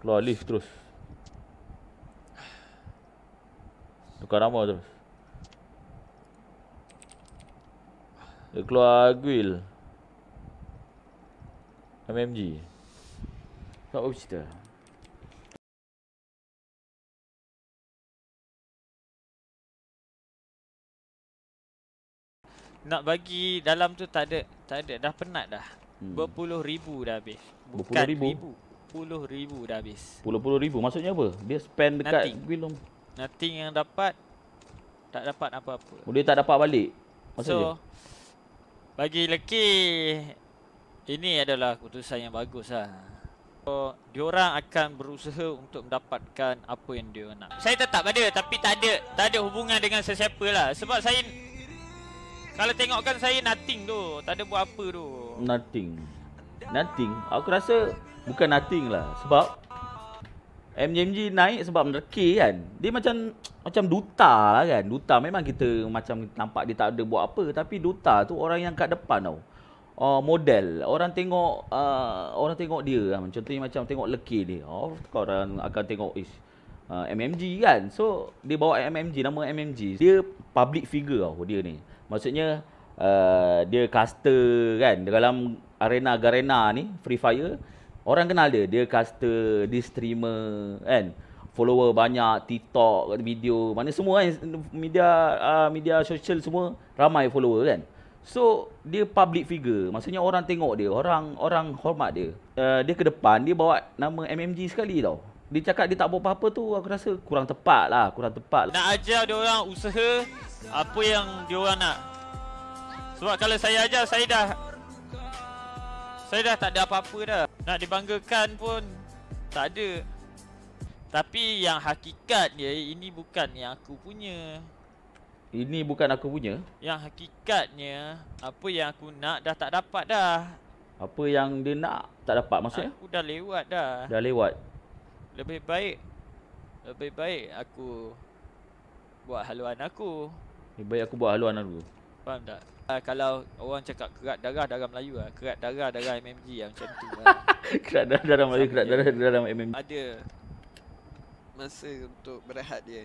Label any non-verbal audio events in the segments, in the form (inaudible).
Keluar lift terus Tukar nama terus Dia keluar Guil MMG Tak apa cerita Nak bagi dalam tu tak ada Tak ada dah penat dah hmm. Berpuluh ribu dah habis Bukan ribu, ribu puluh ribu dah habis. Puluh-puluh ribu maksudnya apa? Dia spend dekat Guilom. Nothing yang dapat tak dapat apa-apa. Boleh tak dapat balik. Maksudnya. So bagi lelaki ini adalah keputusan yang baguslah. So, Orang akan berusaha untuk mendapatkan apa yang dia nak. Saya tetap ada tapi tak ada tak ada hubungan dengan sesiapa lah sebab saya kalau tengokkan saya nothing tu, tak ada buat apa tu. Nothing nothing. Aku rasa bukan nothing lah sebab MGMG naik sebab menerki kan. Dia macam macam duta lah kan. Duta memang kita macam nampak dia tak ada buat apa tapi duta tu orang yang kat depan tau. Uh, model orang tengok uh, orang tengok dia lah. macam tu macam tengok leki dia oh kau orang akan tengok is uh, MMG kan so dia bawa MMG nama MMG dia public figure tau dia ni maksudnya uh, dia caster kan dalam arena Garena ni Free Fire orang kenal dia dia caster dia streamer kan follower banyak TikTok video mana semua kan media uh, media social semua ramai follower kan so dia public figure maksudnya orang tengok dia orang orang hormat dia uh, dia ke depan dia bawa nama MMG sekali tau dia cakap dia tak buat apa-apa tu aku rasa kurang tepat lah kurang tepat lah. nak ajar dia orang usaha apa yang dia orang nak sebab kalau saya ajar saya dah saya dah tak ada apa-apa dah Nak dibanggakan pun Tak ada Tapi yang hakikat dia Ini bukan yang aku punya Ini bukan aku punya? Yang hakikatnya Apa yang aku nak dah tak dapat dah Apa yang dia nak tak dapat maksudnya? Aku dah lewat dah Dah lewat? Lebih baik Lebih baik aku Buat haluan aku Lebih baik aku buat haluan aku? Faham tak? Uh, kalau orang cakap kerat darah darah Melayu lah. Kerat darah darah MMG lah macam tu lah. (laughs) kerat darah darah Melayu, kerat darah darah MMG. Ada masa untuk berehat dia.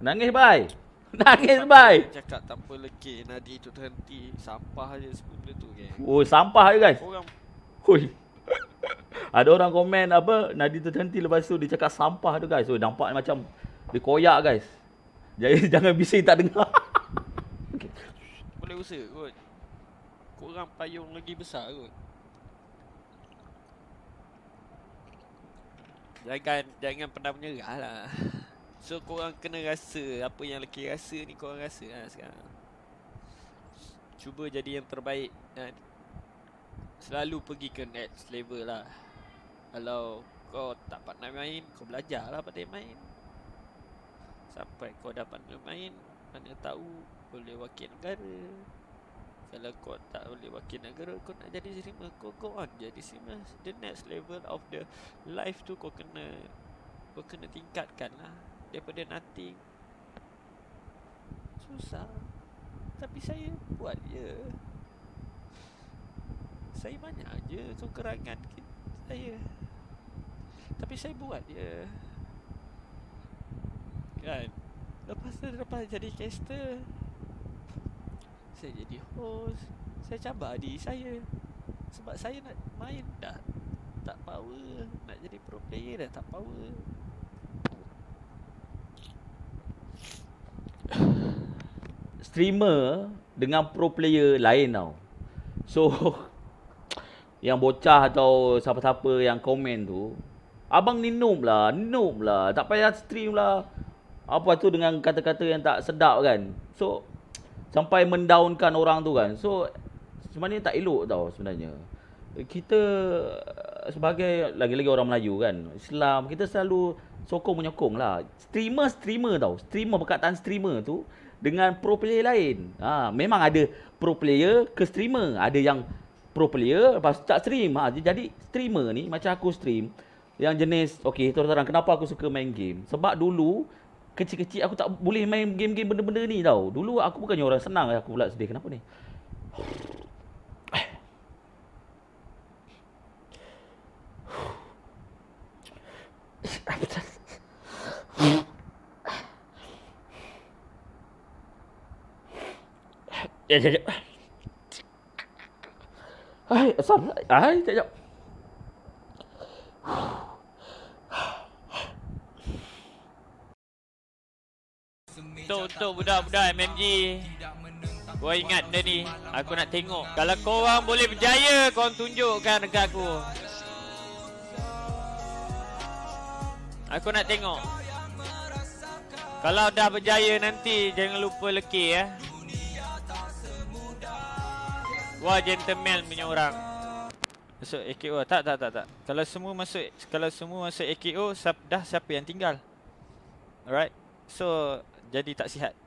Nangis bai. (laughs) Nangis bai. Cakap tak tanpa lekit nadi tu terhenti. Sampah aja sebenarnya tu guys. Oh, sampah aja guys. Orang Hui. (laughs) Ada orang komen apa Nadi terhenti lepas tu dia cakap sampah tu guys. So nampak macam dia koyak guys. Jadi (laughs) jangan bising tak dengar. (laughs) okay. Boleh usah kot. Kurang payung lagi besar kot. Jangan jangan pernah menyerah lah. So korang kena rasa apa yang lelaki rasa ni korang rasa lah sekarang. Cuba jadi yang terbaik. Ha, selalu pergi ke next level lah Kalau kau tak pandai main, kau belajar lah pandai main Sampai kau dapat main, mana tahu boleh wakil negara Kalau kau tak boleh wakil negara, kau nak jadi serima Kau go on jadi serima The next level of the life tu kau kena Kau kena tingkatkan lah Daripada nothing Susah Tapi saya buat je saya banyak je kekurangan saya tapi saya buat je kan lepas tu lepas jadi caster saya jadi host saya cabar di saya sebab saya nak main dah tak power nak jadi pro player dah tak power streamer dengan pro player lain tau so yang bocah atau siapa-siapa yang komen tu Abang ni noob lah, noob lah, tak payah stream lah Apa tu dengan kata-kata yang tak sedap kan So, sampai mendaunkan orang tu kan So, sebenarnya tak elok tau sebenarnya Kita sebagai lagi-lagi orang Melayu kan Islam, kita selalu sokong-menyokong lah Streamer-streamer tau, streamer perkataan streamer tu dengan pro player lain. Ha, memang ada pro player ke streamer. Ada yang pro player lepas tak stream ha, jadi streamer ni macam aku stream yang jenis okey terus terang kenapa aku suka main game sebab dulu kecil-kecil aku tak boleh main game-game benda-benda ni tau dulu aku bukannya orang senang aku pula sedih kenapa ni Yeah, yeah, yeah. Hai, Hasan. Hai, tak jap. Tuh, tuh, budak-budak MMG. Kau ingat benda ni. Aku nak tengok. Kalau kau korang boleh berjaya, korang tunjukkan dekat aku. Aku nak tengok. Kalau dah berjaya nanti, jangan lupa lekir ya. Eh. Wah gentleman punya orang Masuk AKO Tak tak tak tak Kalau semua masuk Kalau semua masuk AKO Dah siapa yang tinggal Alright So Jadi tak sihat